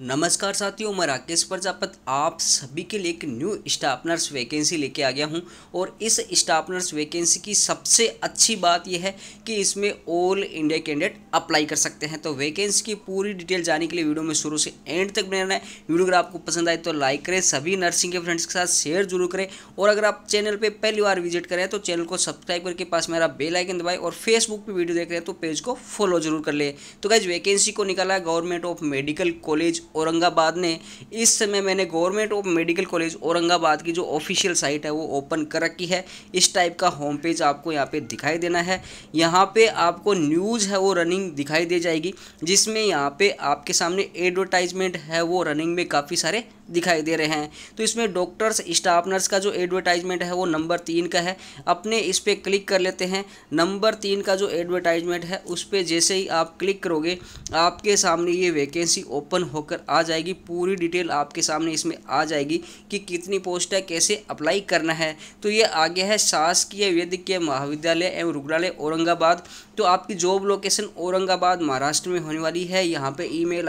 नमस्कार साथियों मैं राकेश प्रजापत आप सभी के लिए एक न्यू स्टाफ नर्स वैकेंसी लेके आ गया हूं और इस स्टाफनर्स वैकेंसी की सबसे अच्छी बात यह है कि इसमें ऑल इंडिया कैंडिडेट अप्लाई कर सकते हैं तो वैकेंसी की पूरी डिटेल जाने के लिए वीडियो में शुरू से एंड तक बने रहना है वीडियो अगर आपको पसंद आए तो लाइक करें सभी नर्सिंग के फ्रेंड्स के साथ शेयर जरूर करें और अगर आप चैनल पर पहली बार विजिट करें तो चैनल को सब्सक्राइब करके पास मेरा बेल आइकन दबाए और फेसबुक पर वीडियो देख रहे हैं तो पेज को फॉलो जरूर कर ले तो गाइज वैकेंसी को निकाला government of medical college Aurangabad ने इस समय मैंने government of medical college Aurangabad की जो ऑफिशियल साइट है वो ओपन कर रखी है इस टाइप का होम पेज आपको यहाँ पे दिखाई देना है यहाँ पे आपको न्यूज़ है वो रनिंग दिखाई दे जाएगी जिसमें यहाँ पे आपके सामने एडवर्टाइजमेंट है वो रनिंग में काफ़ी सारे दिखाई दे रहे हैं तो इसमें डॉक्टर्स स्टाफ नर्स का जो एडवर्टाइजमेंट है वो नंबर तीन का है अपने इस पर क्लिक कर लेते हैं नंबर तीन का जो एडवर्टाइजमेंट है उस पर जैसे ही आप क्लिक करोगे आपके सामने ये वैकेंसी ओपन होकर आ जाएगी पूरी डिटेल आपके सामने इसमें आ जाएगी कि कितनी पोस्ट है कैसे अप्लाई करना है तो ये आगे है शासकीय वैद्यकीय महाविद्यालय एवं रुग्णालय औरंगाबाद तो आपकी जॉब लोकेशन औरंगाबाद महाराष्ट्र में होने वाली है यहाँ पर ई मेल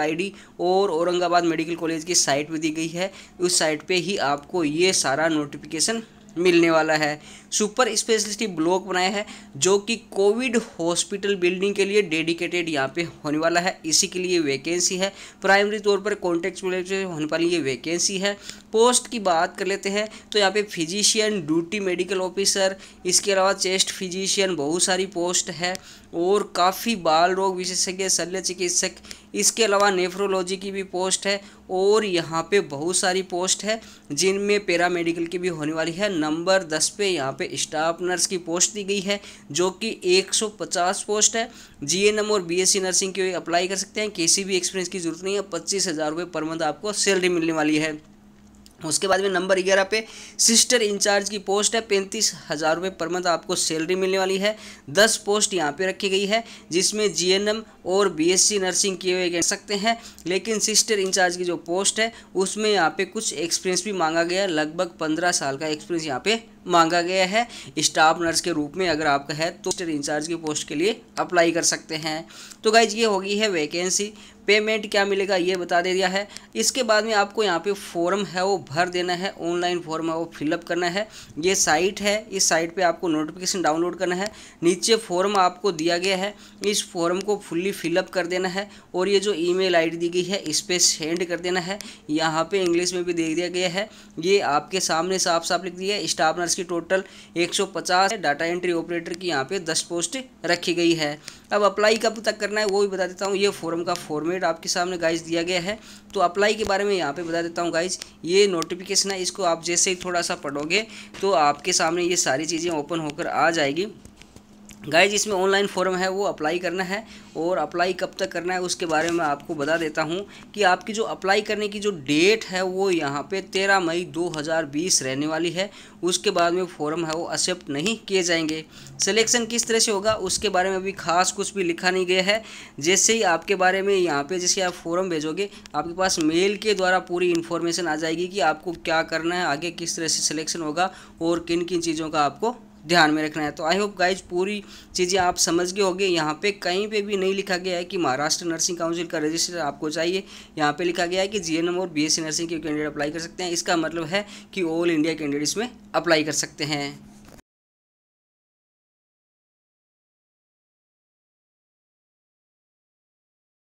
और औरंगाबाद मेडिकल कॉलेज की साइट भी दी गई है उस साइट पे ही आपको ये सारा नोटिफिकेशन मिलने वाला है सुपर स्पेशलिटी ब्लॉक बनाया है जो कि कोविड हॉस्पिटल बिल्डिंग के लिए डेडिकेटेड यहाँ पे होने वाला है इसी के लिए वैकेंसी है प्राइमरी तौर पर कॉन्टेक्ट होने वाली ये वैकेंसी है पोस्ट की बात कर लेते हैं तो यहाँ पे फिजिशियन ड्यूटी मेडिकल ऑफिसर इसके अलावा चेस्ट फिजिशियन बहुत सारी पोस्ट है और काफ़ी बाल रोग विशेषज्ञ शल्य चिकित्सक इसके अलावा नेफ्रोलॉजी की भी पोस्ट है और यहाँ पे बहुत सारी पोस्ट है जिनमें पैरामेडिकल की भी होने वाली है नंबर दस पे यहाँ पे स्टाफ नर्स की पोस्ट दी गई है जो कि 150 पोस्ट है जीएनएम और बीएससी नर्सिंग की अप्लाई कर सकते हैं किसी भी एक्सपीरियंस की जरूरत नहीं है पच्चीस हज़ार रुपये पर मंथ आपको सैलरी मिलने वाली है उसके बाद में नंबर ग्यारह पे सिस्टर इंचार्ज की पोस्ट है पैंतीस हज़ार रुपये पर मंथ आपको सैलरी मिलने वाली है दस पोस्ट यहाँ पे रखी गई है जिसमें जीएनएम और बीएससी नर्सिंग किए हुए कह सकते हैं लेकिन सिस्टर इंचार्ज की जो पोस्ट है उसमें यहाँ पे कुछ एक्सपीरियंस भी मांगा गया है लगभग पंद्रह साल का एक्सपीरियंस यहाँ पर मांगा गया है स्टाफ नर्स के रूप में अगर आपका है तो सिस्टर इंचार्ज की पोस्ट के लिए अप्लाई कर सकते हैं तो गाइज ये होगी है वैकेंसी पेमेंट क्या मिलेगा ये बता दे दिया है इसके बाद में आपको यहाँ पे फॉर्म है वो भर देना है ऑनलाइन फॉर्म है वो फिलअप करना है ये साइट है इस साइट पे आपको नोटिफिकेशन डाउनलोड करना है नीचे फॉर्म आपको दिया गया है इस फॉर्म को फुल्ली फिलअप कर देना है और ये जो ई मेल दी गई है इस पर सेंड कर देना है यहाँ पर इंग्लिश में भी दे दिया गया है ये आपके सामने साफ साफ लिख दिया है स्टाफ नर्स की टोटल एक डाटा एंट्री ऑपरेटर की यहाँ पर दस पोस्ट रखी गई है अब अप्लाई कब तक करना है वो भी बता देता हूँ ये फॉर्म का फॉर्मेट अपडेट आपके सामने गाइज दिया गया है तो अप्लाई के बारे में यहाँ पे बता देता हूँ गाइज ये नोटिफिकेशन है इसको आप जैसे ही थोड़ा सा पढ़ोगे तो आपके सामने ये सारी चीज़ें ओपन होकर आ जाएगी गाइज इसमें ऑनलाइन फॉर्म है वो अप्लाई करना है और अप्लाई कब तक करना है उसके बारे में आपको बता देता हूँ कि आपकी जो अप्लाई करने की जो डेट है वो यहाँ पे तेरह मई 2020 रहने वाली है उसके बाद में फॉर्म है वो एक्सेप्ट नहीं किए जाएंगे सिलेक्शन किस तरह से होगा उसके बारे में अभी खास कुछ भी लिखा नहीं गया है जैसे ही आपके बारे में यहाँ पर जैसे आप फॉर्म भेजोगे आपके पास मेल के द्वारा पूरी इन्फॉर्मेशन आ जाएगी कि आपको क्या करना है आगे किस तरह से सिलेक्शन होगा और किन किन चीज़ों का आपको ध्यान में रखना है तो आई होप गाइज पूरी चीज़ें आप समझ गए होंगे यहाँ पे कहीं पे भी नहीं लिखा गया है कि महाराष्ट्र नर्सिंग काउंसिल का रजिस्टर आपको चाहिए यहाँ पे लिखा गया है कि जीएनएम और बीएससी नर्सिंग के कैंडिडेट अप्लाई कर सकते हैं इसका मतलब है कि ऑल इंडिया कैंडिडेट्स में अप्लाई कर सकते हैं